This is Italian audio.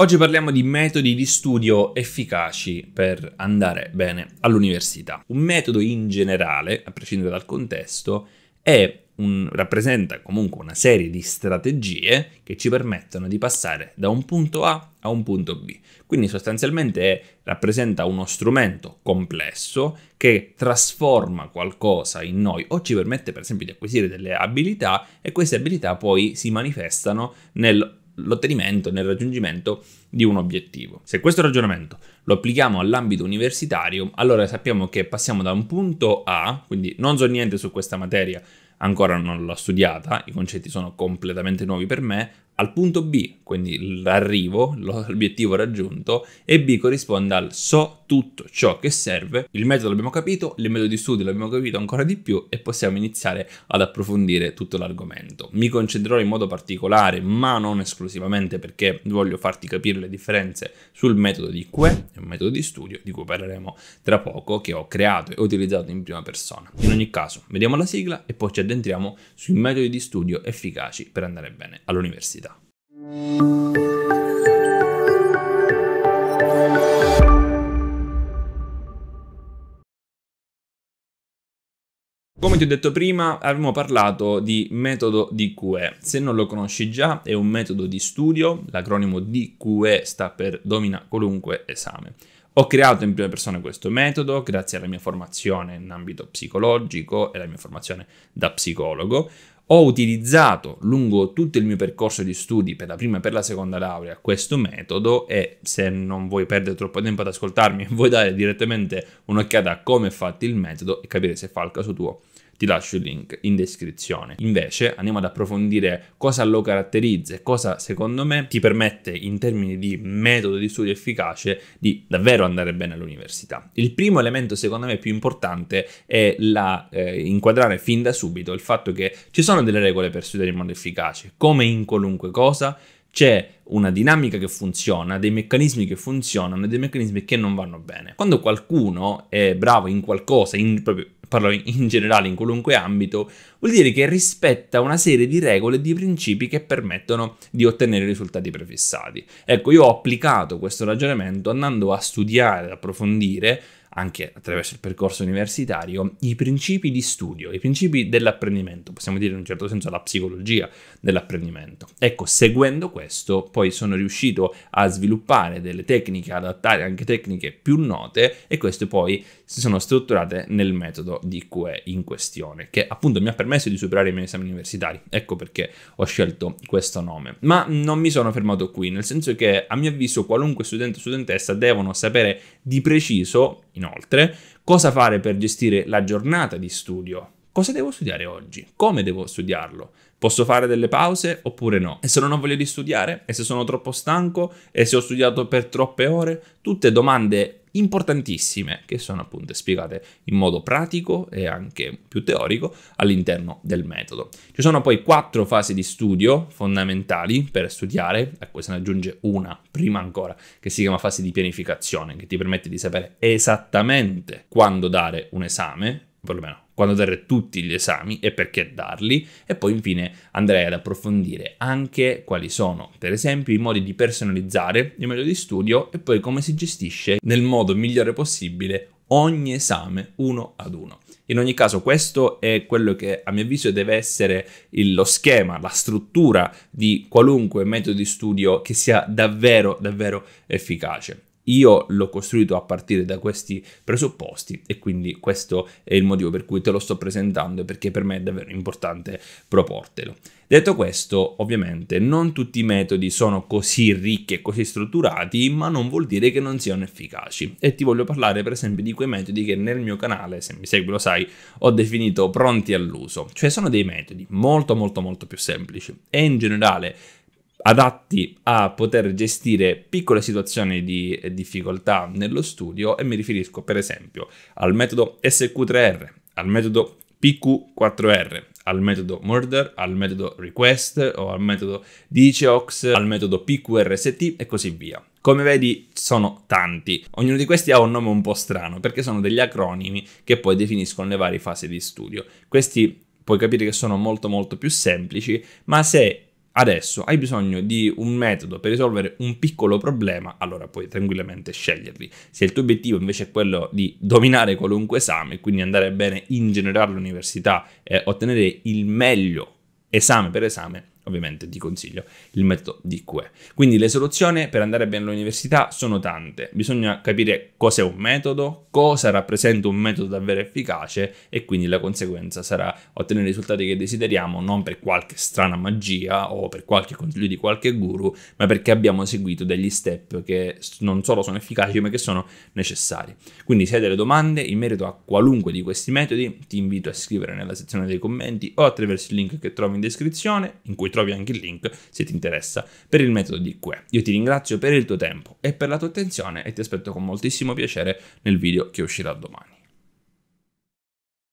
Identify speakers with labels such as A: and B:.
A: Oggi parliamo di metodi di studio efficaci per andare bene all'università. Un metodo in generale, a prescindere dal contesto, un, rappresenta comunque una serie di strategie che ci permettono di passare da un punto A a un punto B. Quindi sostanzialmente è, rappresenta uno strumento complesso che trasforma qualcosa in noi o ci permette per esempio di acquisire delle abilità e queste abilità poi si manifestano nel l'ottenimento, nel raggiungimento di un obiettivo. Se questo ragionamento lo applichiamo all'ambito universitario, allora sappiamo che passiamo da un punto A, quindi non so niente su questa materia, ancora non l'ho studiata, i concetti sono completamente nuovi per me, al punto B, quindi l'arrivo, l'obiettivo raggiunto, e B corrisponde al so tutto ciò che serve, il metodo l'abbiamo capito, il metodo di studio l'abbiamo capito ancora di più e possiamo iniziare ad approfondire tutto l'argomento. Mi concentrerò in modo particolare, ma non esclusivamente perché voglio farti capire le differenze sul metodo di QE, un metodo di studio di cui parleremo tra poco, che ho creato e utilizzato in prima persona. In ogni caso, vediamo la sigla e poi ci addentriamo sui metodi di studio efficaci per andare bene all'università. Come ti ho detto prima, abbiamo parlato di metodo DQE. Se non lo conosci già, è un metodo di studio, l'acronimo DQE sta per domina qualunque esame. Ho creato in prima persona questo metodo grazie alla mia formazione in ambito psicologico e la mia formazione da psicologo. Ho utilizzato lungo tutto il mio percorso di studi per la prima e per la seconda laurea questo metodo e se non vuoi perdere troppo tempo ad ascoltarmi, vuoi dare direttamente un'occhiata a come è fatto il metodo e capire se fa il caso tuo ti lascio il link in descrizione. Invece andiamo ad approfondire cosa lo caratterizza e cosa secondo me ti permette in termini di metodo di studio efficace di davvero andare bene all'università. Il primo elemento secondo me più importante è la, eh, inquadrare fin da subito il fatto che ci sono delle regole per studiare in modo efficace, come in qualunque cosa c'è una dinamica che funziona, dei meccanismi che funzionano e dei meccanismi che non vanno bene. Quando qualcuno è bravo in qualcosa, in proprio parlo in generale in qualunque ambito, vuol dire che rispetta una serie di regole e di principi che permettono di ottenere i risultati prefissati. Ecco, io ho applicato questo ragionamento andando a studiare, ad approfondire anche attraverso il percorso universitario, i principi di studio, i principi dell'apprendimento, possiamo dire in un certo senso la psicologia dell'apprendimento. Ecco, seguendo questo, poi sono riuscito a sviluppare delle tecniche, adattare anche tecniche più note e queste poi si sono strutturate nel metodo di QE in questione, che appunto mi ha permesso di superare i miei esami universitari. Ecco perché ho scelto questo nome. Ma non mi sono fermato qui, nel senso che a mio avviso qualunque studente o studentessa devono sapere di preciso Inoltre, cosa fare per gestire la giornata di studio? Cosa devo studiare oggi? Come devo studiarlo? Posso fare delle pause oppure no? E se non ho voglia di studiare? E se sono troppo stanco? E se ho studiato per troppe ore? Tutte domande importantissime che sono appunto spiegate in modo pratico e anche più teorico all'interno del metodo. Ci sono poi quattro fasi di studio fondamentali per studiare, a ecco, cui se ne aggiunge una prima ancora che si chiama fase di pianificazione che ti permette di sapere esattamente quando dare un esame, perlomeno quando dare tutti gli esami e perché darli e poi infine andrei ad approfondire anche quali sono per esempio i modi di personalizzare il metodo di studio e poi come si gestisce nel modo migliore possibile ogni esame uno ad uno. In ogni caso questo è quello che a mio avviso deve essere il, lo schema, la struttura di qualunque metodo di studio che sia davvero davvero efficace io l'ho costruito a partire da questi presupposti e quindi questo è il motivo per cui te lo sto presentando perché per me è davvero importante proportelo. Detto questo, ovviamente non tutti i metodi sono così ricchi e così strutturati, ma non vuol dire che non siano efficaci. E ti voglio parlare per esempio di quei metodi che nel mio canale, se mi segui lo sai, ho definito pronti all'uso. Cioè sono dei metodi molto molto molto più semplici e in generale adatti a poter gestire piccole situazioni di eh, difficoltà nello studio e mi riferisco per esempio al metodo SQ3R, al metodo PQ4R, al metodo murder, al metodo request o al metodo Diceox, al metodo PQRST e così via. Come vedi sono tanti, ognuno di questi ha un nome un po' strano perché sono degli acronimi che poi definiscono le varie fasi di studio. Questi puoi capire che sono molto molto più semplici, ma se adesso hai bisogno di un metodo per risolvere un piccolo problema, allora puoi tranquillamente sceglierli. Se il tuo obiettivo invece è quello di dominare qualunque esame, quindi andare bene in generale all'università e ottenere il meglio esame per esame, ovviamente ti consiglio il metodo di QE. Quindi le soluzioni per andare bene all'università sono tante, bisogna capire cos'è un metodo, cosa rappresenta un metodo davvero efficace e quindi la conseguenza sarà ottenere i risultati che desideriamo non per qualche strana magia o per qualche consiglio di qualche guru, ma perché abbiamo seguito degli step che non solo sono efficaci ma che sono necessari. Quindi se hai delle domande in merito a qualunque di questi metodi ti invito a scrivere nella sezione dei commenti o attraverso il link che trovi in descrizione in cui trovi trovi anche il link se ti interessa per il metodo di QE. Io ti ringrazio per il tuo tempo e per la tua attenzione e ti aspetto con moltissimo piacere nel video che uscirà domani.